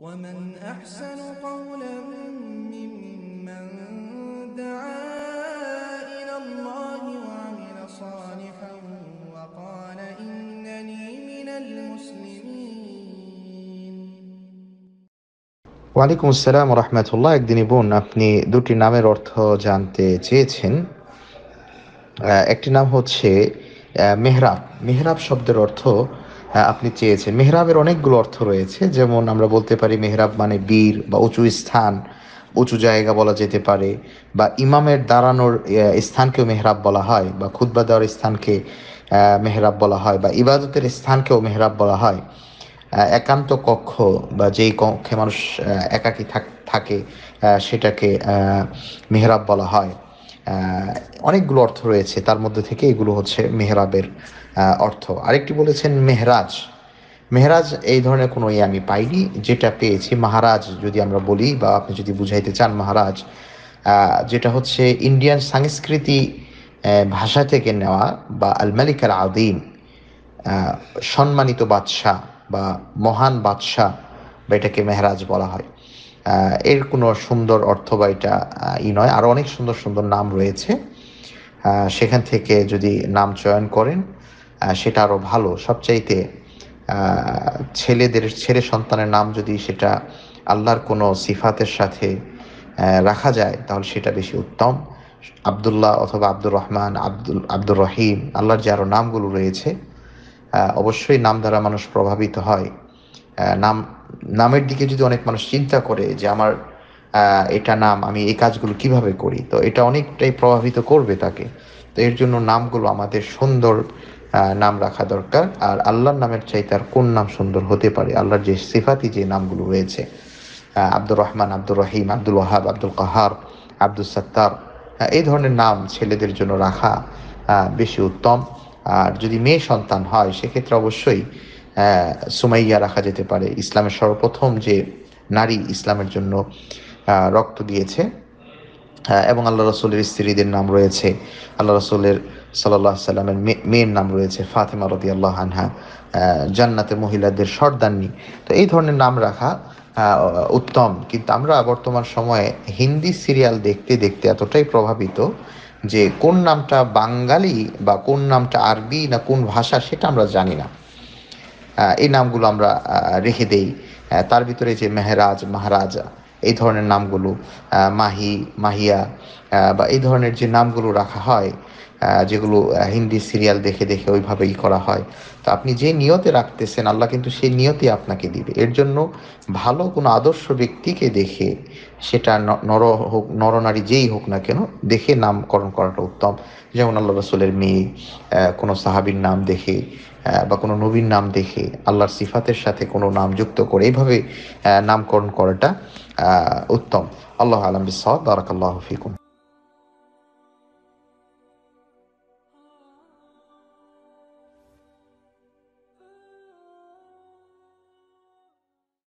ওয়ালাইকুম আসসালাম রহমতুল্লাহ একদিনই বোন আপনি দুটি নামের অর্থ জানতে চেয়েছেন একটি নাম হচ্ছে মেহরাব মেহরাব শব্দের অর্থ আপনি চেয়েছেন মেহরাবের অনেকগুলো অর্থ রয়েছে যেমন আমরা বলতে পারি মেহরাব মানে বীর বা উঁচু স্থান উঁচু জায়গা বলা যেতে পারে বা ইমামের দাঁড়ানোর স্থানকেও মেহরাব বলা হয় বা খুদ্া দেওয়ার স্থানকে মেহরাব বলা হয় বা ইবাদতের স্থানকেও মেহরাব বলা হয় একান্ত কক্ষ বা যেই কক্ষে মানুষ একাকী থাকে সেটাকে মেহরাব বলা হয় অনেকগুলো অর্থ রয়েছে তার মধ্যে থেকে এগুলো হচ্ছে মেহরাবের অর্থ আরেকটি বলেছেন মেহরাজ মেহরাজ এই ধরনের কোনো ইয়ে আমি পাইনি যেটা পেয়েছি মহারাজ যদি আমরা বলি বা আপনি যদি বুঝাইতে চান মহারাজ যেটা হচ্ছে ইন্ডিয়ান সংস্কৃতি ভাষা থেকে নেওয়া বা আল মালিকার আদিম সম্মানিত বাদশাহ বা মহান বাদশাহ বা এটাকে মেহরাজ বলা হয় এর কোনো সুন্দর অর্থ বা এটা ই নয় আরও অনেক সুন্দর সুন্দর নাম রয়েছে সেখান থেকে যদি নাম চয়ন করেন সেটা আরও ভালো সবচাইতে ছেলেদের ছেলে সন্তানের নাম যদি সেটা আল্লাহর কোনো সিফাতের সাথে রাখা যায় তাহলে সেটা বেশি উত্তম আবদুল্লাহ অথবা আব্দুর রহমান আব্দুল আব্দুর রহিম আল্লাহর যে আরও নামগুলো রয়েছে অবশ্যই নাম দ্বারা মানুষ প্রভাবিত হয় নাম নামের দিকে যদি অনেক মানুষ চিন্তা করে যে আমার এটা নাম আমি এই কাজগুলো কিভাবে করি তো এটা অনেকটাই প্রভাবিত করবে তাকে তো এর জন্য নামগুলো আমাদের সুন্দর নাম রাখা দরকার আর আল্লাহর নামের চাইতে আর কোন নাম সুন্দর হতে পারে আল্লাহর যে সিফাতি যে নামগুলো রয়েছে আব্দুর রহমান আব্দুর রহিম আব্দুল ওয়াহাব আব্দুল কাহার আব্দুল সত্তার এই ধরনের নাম ছেলেদের জন্য রাখা বেশি উত্তম আর যদি মেয়ে সন্তান হয় সেক্ষেত্রে অবশ্যই সুমাইয়া রাখা যেতে পারে ইসলামের সর্বপ্রথম যে নারী ইসলামের জন্য রক্ত দিয়েছে এবং আল্লাহ রসুলের স্ত্রীদের নাম রয়েছে আল্লাহ রসুলের সাল্লাহ সাল্লামের মেয়ের নাম রয়েছে ফাতেমা রতি আল্লাহ আনহা জান্নাতে মহিলাদের সর্দান্নি তো এই ধরনের নাম রাখা উত্তম কিন্তু আমরা বর্তমান সময়ে হিন্দি সিরিয়াল দেখতে দেখতে এতটাই প্রভাবিত যে কোন নামটা বাঙালি বা কোন নামটা আরবি না কোন ভাষা সেটা আমরা জানি না এই নামগুলো আমরা রেখে দেই তার ভিতরে যে মেহরাজ মাহারাজা এই ধরনের নামগুলো মাহি মাহিয়া বা এই ধরনের যে নামগুলো রাখা হয় যেগুলো হিন্দি সিরিয়াল দেখে দেখে ওইভাবেই করা হয় তো আপনি যে নিয়তে রাখতেছেন আল্লাহ কিন্তু সেই নিয়তে আপনাকে দিবে এর জন্য ভালো কোনো আদর্শ ব্যক্তিকে দেখে সেটা নর হোক নরনারী যেই হোক না কেন দেখে নামকরণ করাটা উত্তম যেমন আল্লাহ রসুলের মেয়ে কোনো সাহাবির নাম দেখে বা কোনো নবীর নাম দেখে আল্লাহর সিফাতের সাথে কোনো নাম যুক্ত করে এইভাবে নামকরণ করাটা উত্তম আল্লাহ আলম বিসাদ বারাকাল্লাহ ফিকুম